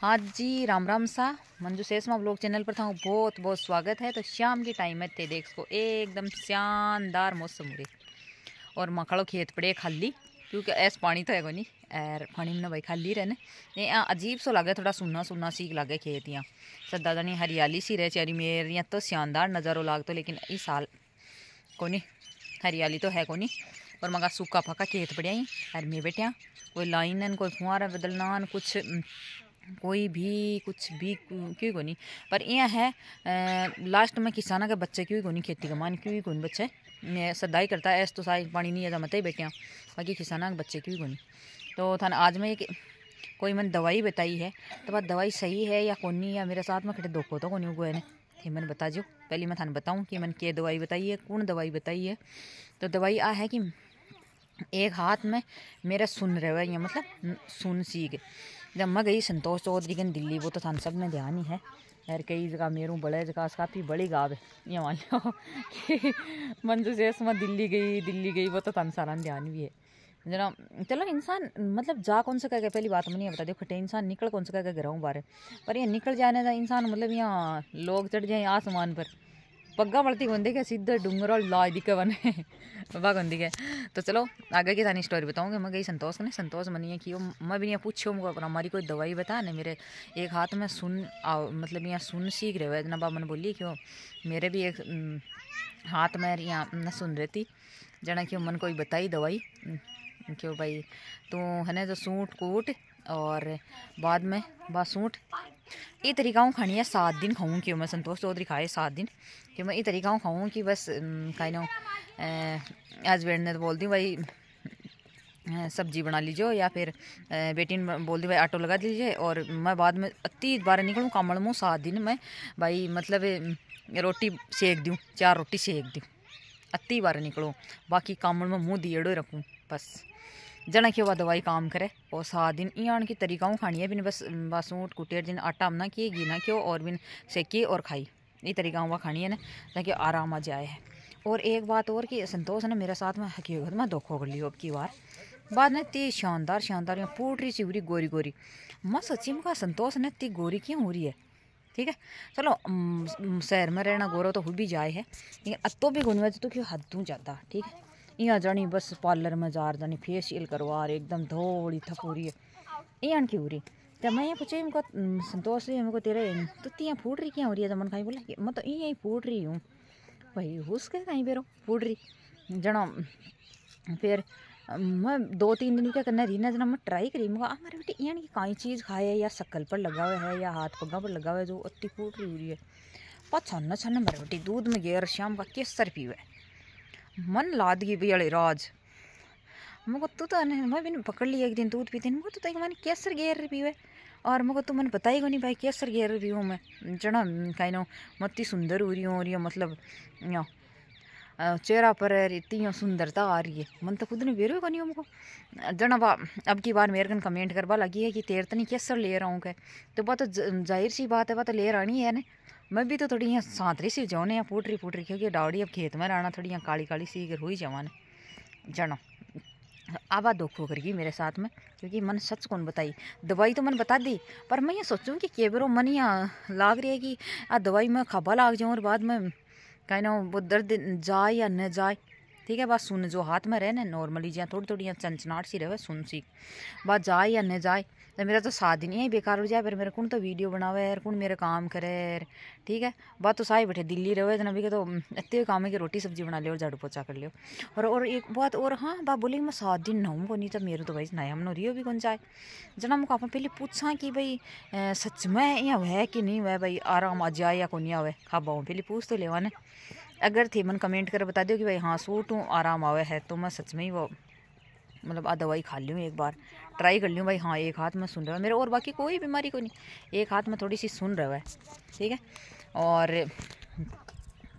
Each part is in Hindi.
हाँ जी राम राम सा मंजू सेसमा ब्लॉग चैनल पर था बहुत बहुत स्वागत है तो शाम के टाइम है ते देख सको एकदम शानदार मौसम हुए और मखड़ो खेत पड़े खाली क्योंकि ऐस पानी तो है को नहीं एर पानी में भाई खाली रहने ये अजीब सो लगे थोड़ा सुना सुना सीख लगे खेत यहाँ सदा जानी हरियाली सी रहे चारी मेरे तो शानदार नज़ारो लाग तो लेकिन इस साल को नहीं हरियाली तो है को नहीं और मगा सूखा फाका खेत पड़िया ही अरे मैं बैठिया कोई लाइन कोई फुहारा बदलना कुछ कोई भी कुछ भी क्यों को नहीं पर यहाँ है लास्ट में किसाना का बच्चे क्यों को नहीं खेती का मान क्यों को बच्चे सदाई करता है ऐस तो सारी पानी नहीं है मत ही बैठे बाकी किसाना के बच्चे क्यों नहीं तो थाना आज में एक कोई मैंने दवाई बताई है तो बात दवाई सही है या कोनी या मेरे साथ में खड़े धोखो तो कोनी उगो ने ये मैंने बता जो पहले मैं थाना बताऊँ कि मैंने क्या दवाई बताई है कौन दवाई बताई है तो दवाई आ है कि एक हाथ में मेरा सुन रहे है मतलब सुन सीख जब मैं गई संतोष चौधरी की दिल्ली वो तो थान सब ने ध्यान ही है यार कई जगह मेरू बड़े जगह काफ़ी बड़ी गाव है ये मान लो कि मंजू जैस मैं दिल्ली गई दिल्ली गई वो तो थान सारा ध्यान भी है जना चलो इंसान मतलब जा कौन सा कहेगा पहली बात तो मैं नहीं बता दो खटे इंसान निकल कौन सा कहेगा घरों बारे पर ये निकल जाने का इंसान मतलब यहाँ लोग चढ़ जाए आसमान पर ಪಗ್ಗ ಮಳತಿಗೆ के सीधा डूंगर और ला दिखे बने बंदी के तो चलो आगे की सारी स्टोरी बताऊँगी मैं गई संतोष ने संतोष मनी है कि वो मैं भी यहाँ पूछो मुझको हमारी कोई दवाई बता ना मेरे एक हाथ में सुन आ, मतलब यहाँ सुन सीख रहे हो इतना बाबा ने बोली कि वो मेरे भी एक हाथ में यहाँ न सुन रही थी जना कि मन कोई बताई दवाई क्यों भाई तू है ना जो सूट कूट और बाद में बासूठ ये तरीका हूँ खानी है सात दिन खाऊँ क्यों मैं संतोष चौधरी तो खाए सात दिन कि मैं ये तरीका हूँ खाऊँ कि बस खाई ना हस्बैंड ने तो बोल दी भाई सब्जी बना लीजिए या फिर बेटी ने बोल दी भाई आटो लगा दीजिए और मैं बाद में अति बार निकलूँ कामड़ मुँह सात दिन में भाई मतलब रोटी सेक दूँ चार रोटी सेक दूँ अति बार निकलूँ बाकी कामड़ में मुँह दिएड़ो रखूँ बस जना कि वह दवाई काम करे और सात दिन इन की तरीका खानी है बिन बस बस ऊँट कुटे दिन आटा बना कि गिना क्यों और बिन सेकी और खाई ये तरीका वह खानी है ना ताकि आराम आ जाए है और एक बात और कि संतोष ने मेरे साथ में हकीकत में धोखो कर लियो अब की बार बाद ने ती शानदार शानदार यहाँ पूरी सी उरी गोरी गोरी मैं सच्ची में कहा संतोष ने ती गोरी क्यों हो रही है ठीक है चलो शहर में रहना गोरा तो हो भी जाए है लेकिन अतो भी गुनवा तो क्यों हद तू जाता ठीक है इं जानी बस पार्लर में जा रहा जानी फेशियल करवा रही एकदम धोड़ी थपूरी इं की हो रही तो मैं पूछे मुको संतोष जी हमको तेरे तो फूट रही क्या हो रही है जमन तो खाई बोला मैं तो ही फूट रही हूँ भाई उसके कहीं फिर फूट रही जना फिर मैं दो तीन दिन क्या करना रही जना मैं ट्राई करी मैं हमारे बेटे यहाँ कहीं चीज़ खाए या शक्ल पर लगा हुआ है या हाथ पगा पर लगा हुआ है जो अति फूट रही हो रही है पा छाना छाना मेरे बेटी दूध में गेर शाम का केसर पीवे मन लाद गई भैया राज मगो तू तो मैं नहीं पकड़ लिया एक दिन दूध पीते मगो तू तो मैंने कैसर गेर रही है और मगो तू मैंने बताई को नहीं भाई कैसर गेर रही हूँ मैं जना कहीं नो मती सुंदर हो रही हूँ रही हो मतलब यो चेहरा पर इतनी सुंदरता आ रही है मन तो खुद ने बेरो को नहीं हमको जना बा अब की बार मेरे कन कमेंट करवा लगी है कि तेर तो नहीं कैसर ले रहा हूँ क्या तो बात तो जाहिर सी बात है बात तो ले नहीं है ना मैं भी तो थोड़ी यहाँ सांतरी सी जाऊँ यहाँ पोटरी पोटरी क्योंकि डाउडी अब खेत में रहना थोड़ी यहाँ काली काली सी जावा जवान जाना आवा धोखो गई मेरे साथ में क्योंकि मन सच कौन बताई दवाई तो मन बता दी पर मैं ये सोचूँ कि केवरों मन यहाँ लाग रही है कि आ दवाई मैं खबा लाग जाऊँ और बाद में कहना वो दर्द जाए या न जाए ठीक है बस सुन जो हाथ में रहने नॉर्मली जहाँ थोड़ी थोड़ी यहाँ चंचनाट सी रहे सुन सी बस जाए या न जाए तो मेरा तो साथ ही नहीं है बेकार हो जाए पर मेरे कौन तो वीडियो बनावे यार कौन मेरा काम करे यार ठीक है बात तो साई बैठे दिल्ली रहे तो अभी तो इतने काम है कि रोटी सब्जी बना लियो और झाड़ू पोचा कर लियो और और एक बात और हाँ बात बोले मैं सात दिन नहाऊँ को नहीं तो मेरे तो भाई नया मनो रही हो भी कौन जाए जना मुझे आप पहले पूछा कि भाई सच में या वह कि नहीं वह भाई आराम आ जाए या कौन आवे खा पाऊँ पहले पूछ तो लेवा ने अगर थे मन कमेंट कर बता दो कि भाई हाँ सूट हूँ आराम आवे है तो मैं सच में ही वो मतलब आ दवाई खा लूँ एक बार ट्राई कर लूँ भाई हाँ एक हाथ में सुन रहा है मेरे और बाकी कोई बीमारी कोई नहीं एक हाथ में थोड़ी सी सुन रहा है ठीक है और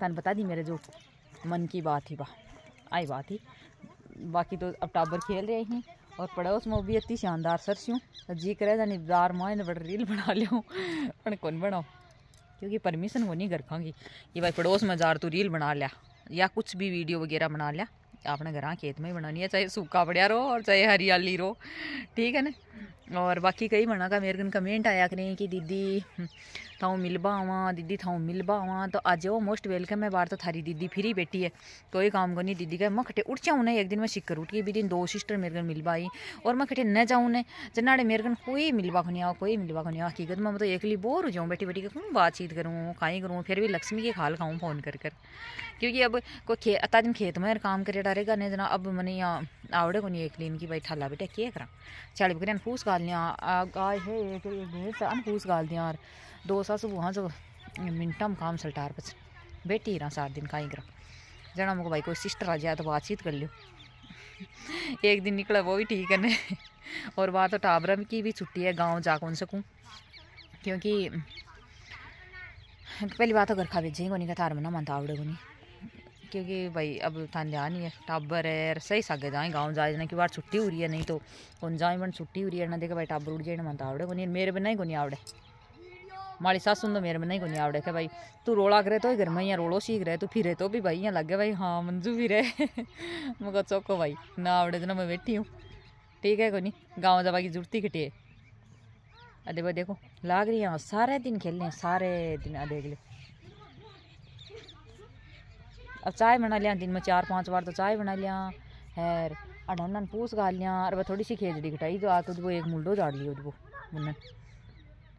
तन बता दी मेरे जो मन की बात ही वाह आई बात ही बाकी तो अब टाबर खेल रहे हैं और पड़ोस में भी अति शानदार सरसियों जी करे जानी दार माँ ने बड़ा रील बना लो पर कौन बनाओ क्योंकि परमिशन वो नहीं कर खाऊंगी कि भाई पड़ोस में जार तू रील बना लिया या कुछ भी वीडियो वगैरह बना लिया अपने घर खेत में ही बनानी है चाहे सूखा पड़िया रहो और चाहे हरियाली रहो ठीक है ना और बाकी कई बना का मेरे कमेंट आया करें कि दीदी था मिल आवा दीदी था मिल आवा तो आज वो मोस्ट वेलकम है बार तो थारी दीदी फिर ही बैठी है कोई तो काम को नहीं दीदी का मैं खटे उठ जाऊँ एक दिन मैं शिकर उठ गई भी दिन दो सिस्टर मेरे मिल मिलबा और मैं खटे न जाऊँ ने जनाड़े मेरे कन कोई मिलबा को नहीं आओ कोई मिलबा को नहीं आओ हकीकत में मैं तो एकली बोर हो जाऊँ बैठी बैठी के कौन बातचीत करूँ खाई करूँ फिर भी लक्ष्मी के खाल खाऊँ फ़ोन कर कर क्योंकि अब कोई खे अता दिन खेत में काम करे डारेगा नहीं जना अब मैंने यहाँ आवड़े को नहीं एक ली इनकी भाई ठाला बेटा क्या करा चाली बकरियाँ फूस गाल आए है एक सन फूस गालदे यार दो अस वहाँ जो मिनटा मुकाम सलटार बस बेटी रहा सात दिन कहीं करा जना मुको भाई कोई सिस्टर आ जाए तो बातचीत कर लियो एक दिन निकला वो भी ठीक है और बात तो टाबरा की भी छुट्टी है गाँव जा कौन सकूँ क्योंकि पहली बात तो गरखा बेजे भेजेंगे नहीं का तार मना मन तावड़े को नहीं क्योंकि भाई अब थान जा नहीं है टाबर है सही सागे जाए गाँव जाए जाने की बार छुट्टी हो रही है नहीं तो कौन जाए बन छुट्टी हो रही है ना देखे भाई टाबर उड़ जाए मन तो आवड़े को मेरे बिना ही को नहीं आवड़े माड़ी सास सुन तो मेरे बिना ही को नहीं आवड़े क्या भाई तू रोला करे तो ही में यहाँ रोलो सीख रहे तू फिरे तो भी भाई यहाँ लगे भाई हाँ मंजू फिरे रहे मगर चौको भाई ना आवड़े तो ना मैं बैठी हूँ ठीक है को नहीं गाँव जावा की जरूरत ही कटिए अरे भाई देखो लाग रही है सारे दिन खेलने सारे दिन अरे अगले अब चाय बना लिया दिन में चार पाँच बार तो चाय बना लिया हैर अडन पूछ गा लिया अरे थोड़ी सी खेजड़ी कटाई तो आते वो एक मुल्डो झाड़ लियो वो मुन्नन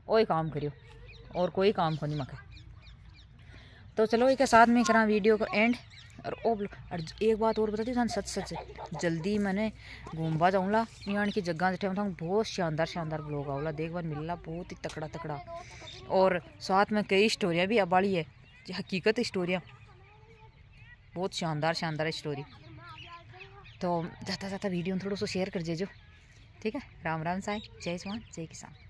वही काम करियो और कोई काम को नहीं मखे तो चलो एक साथ में करा वीडियो को एंड और ओ और एक बात और बताती सच सच जल्दी मैंने घूमवा जाऊँगा यहाँ की जगह जैसे मैं बहुत शानदार शानदार ब्लॉग आऊला मिल ला बहुत ही तकड़ा तकड़ा और साथ में कई स्टोरियाँ भी अबाली है हकीकत स्टोरियाँ बहुत शानदार शानदार है स्टोरी तो ज़्यादा से ज़्यादा वीडियो थोड़ा सा शेयर कर जो ठीक है राम राम साई जय जवान जय किसान